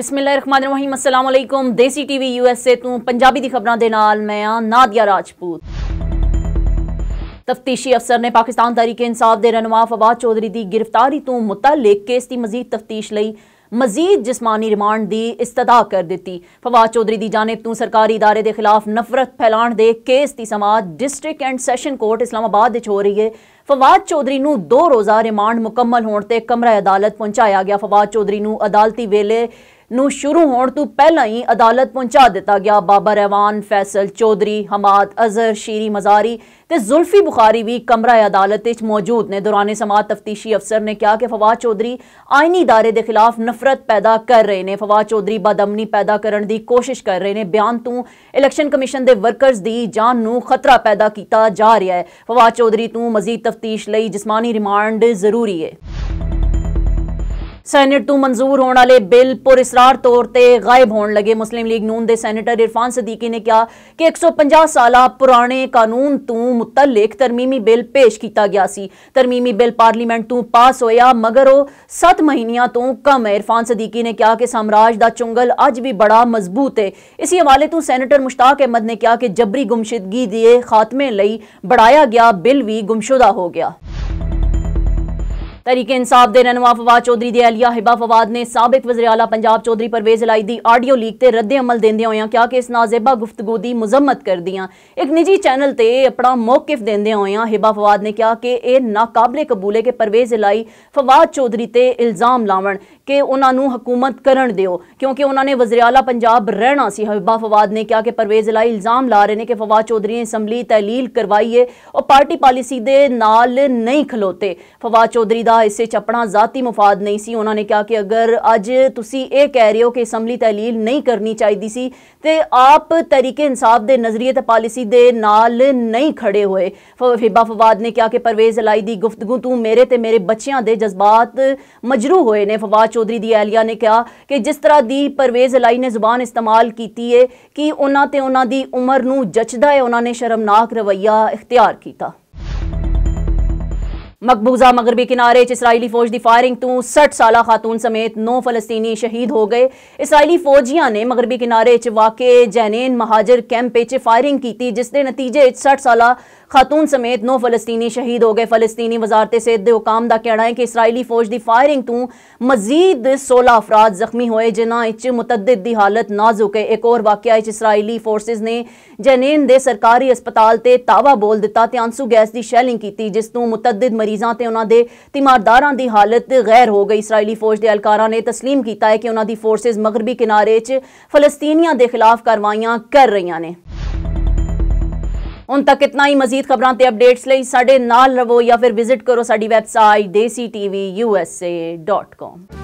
बिस्मिल तफ्तीशी अफसर ने पाकिस्तान तरीके इंसाफ के रहनुमा फवाद चौधरी की गिरफ्तारी तो मुतलिक केस की मजीद तफ्तीश मजीद जिसमानी रिमांड की इस्तदा कर दी फवाद चौधरी की जानब तू सरकारी इदारे के खिलाफ नफरत फैलाण के केस की समाज district and session court Islamabad हो रही है फवाद चौधरी दो रोज़ा रिमांड मुकम्मल होने कमरा अदालत पहुँचाया गया फवाद चौधरी अदालती वेले शुरू होने तू पहला ही अदालत पहुंचा दिता गया बाबा रहवान फैसल चौधरी हमाद अजहर शीरी मजारी तो जुल्फी बुखारी भी कमरा अदालत मौजूद ने दौरान समाज तफ्तीशी अफसर ने कहा कि फवाद चौधरी आइनी इदारे के खिलाफ नफरत पैदा कर रहे हैं फवाद चौधरी बदमनी पैदा करने की कोशिश कर रहे हैं बयान तो इलैक्शन कमीशन के वर्करस की जान को खतरा पैदा किया जा रहा है फवाद चौधरी तू मजीद तफ्तीश लिय जिसमानी रिमांड जरूरी है सैनेट तू मंजूर होने वाले बिल पुर इसरार तौर पर गायब होने लगे मुस्लिम लीग नून के सैनेटर इरफान सदीकी ने कहा कि एक सौ पाँ साल पुराने कानून तू मुतलिक तरमीमी बिल पेश किया गया सी। तरमीमी बिल पार्लीमेंट तू पास होया मगर वो सत महीनिया तो कम है इरफान सदीकी ने कहा कि साम्राज का चुंगल अज भी बड़ा मजबूत है इसी हवाले तू सैनेटर मुश्ताक अहमद ने कहा कि जबरी गुमशिदगी खात्मे बढ़ाया गया बिल भी गुमशुदा हो गया तरीके इंसाफ दे रहनुमा फवाद चौधरी के अलिया हिबा फवाद ने सबक वजी अला पंजाब चौधरी परवेज लाई की आडियो लीक से रद्द अमल देंद हो क्या कि इस नाजेबा गुफ्तगु की मुजम्मत कर दिया एक निजी चैनल से अपना मौकफ देंद हुए हिबा फवाद ने कहा कि यह नाकबले कबूल है कि परवेज लाई फवाद चौधरी से इल्ज़ाम लावन के उन्होंने हुकूमत करन दो क्योंकि उन्होंने वजी अला पंजाब रहना सी हिबा फवाद ने कहा कि परवेज लाई इल्ज़ाम ला रहे हैं कि फवाद चौधरी ने असम्बली तहलील करवाई है और पार्टी पॉलिसी के नाल नहीं खलोते फवाद चौधरी का ਕਿਹਾ ਇਸੇ ਚੱਪਣਾ ਜ਼ਾਤੀ ਮਫਾਦ ਨਹੀਂ ਸੀ ਉਹਨਾਂ ਨੇ ਕਿਹਾ ਕਿ ਅਗਰ ਅੱਜ ਤੁਸੀਂ ਇਹ ਕਹਿ ਰਹੇ ਹੋ ਕਿ ਅਸੈਂਬਲੀ ਤਹਿਲੀਲ ਨਹੀਂ ਕਰਨੀ ਚਾਹੀਦੀ ਸੀ ਤੇ ਆਪ ਤਰੀਕੇ ਇਨਸਾਫ ਦੇ ਨਜ਼ਰੀਏ ਤੇ ਪਾਲਿਸੀ ਦੇ ਨਾਲ ਨਹੀਂ ਖੜੇ ਹੋਏ ਫਿਬਾ ਫਵਾਦ ਨੇ ਕਿਹਾ ਕਿ ਪਰਵੇਜ਼ ਅਲਾਈ ਦੀ ਗੁਫ਼ਤਗੂ ਤੂੰ ਮੇਰੇ ਤੇ ਮੇਰੇ ਬੱਚਿਆਂ ਦੇ ਜਜ਼ਬਾਤ ਮਜਰੂ ਹੋਏ ਨੇ ਫਵਾਦ ਚੌਧਰੀ ਦੀ ਐਲੀਆ ਨੇ ਕਿਹਾ ਕਿ ਜਿਸ ਤਰ੍ਹਾਂ ਦੀ ਪਰਵੇਜ਼ ਅਲਾਈ ਨੇ ਜ਼ੁਬਾਨ ਇਸਤੇਮਾਲ ਕੀਤੀ ਏ ਕਿ ਉਹਨਾਂ ਤੇ ਉਹਨਾਂ ਦੀ ਉਮਰ ਨੂੰ ਜਚਦਾ ਹੈ ਉਹਨਾਂ ਨੇ ਸ਼ਰਮਨਾਕ ਰਵਈਆ ਇਖਤਿਆਰ ਕੀਤਾ मकबूजा मगरबी किनारे इसराइली फौज की फायरिंग तो सठ साल खातून समेत नौ फलस्तनी शहीद हो गए इसराइली फौजिया ने मगरबी किनारे वाके जैनेन महाजर कैंप फायरिंग की जिसके नतीजे सठ साल खातून समेत नौ फलस्तीनी शहीद हो गए फलस्तीनी वजारत सेहत हुकाम का कहना है कि इसराइली फौज की फायरिंग तू मजीद सोलह अफराद जख्मी होए जिन्हें मुतद की हालत नाजुक है एक और वाकया इसराइली फोर्स ने जैनेन के सरकारी अस्पताल से तावा बोल दिता तो आंसू गैस की शैलिंग की जिस तू मुतद मरीजों से उन्होंने तीमारदारा की हालत गैर हो गई इसराइली फौज के एहलकारा ने तस्लीम किया है कि उन्होंने फोर्स मगरबी किनारे फलस्तीनिया के खिलाफ कार्रवाइया कर रही ने हूँ तक इतना ही मजीद खबर से अपडेट्स लिए रवो या फिर विजिट करो साड़ी website Desi TV U S A dot com